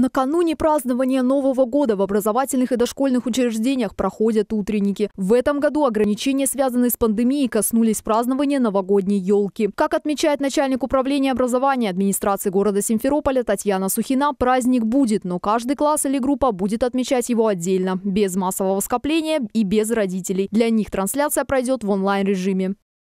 Накануне празднования Нового года в образовательных и дошкольных учреждениях проходят утренники. В этом году ограничения, связанные с пандемией, коснулись празднования новогодней елки. Как отмечает начальник управления образования администрации города Симферополя Татьяна Сухина, праздник будет, но каждый класс или группа будет отмечать его отдельно, без массового скопления и без родителей. Для них трансляция пройдет в онлайн-режиме.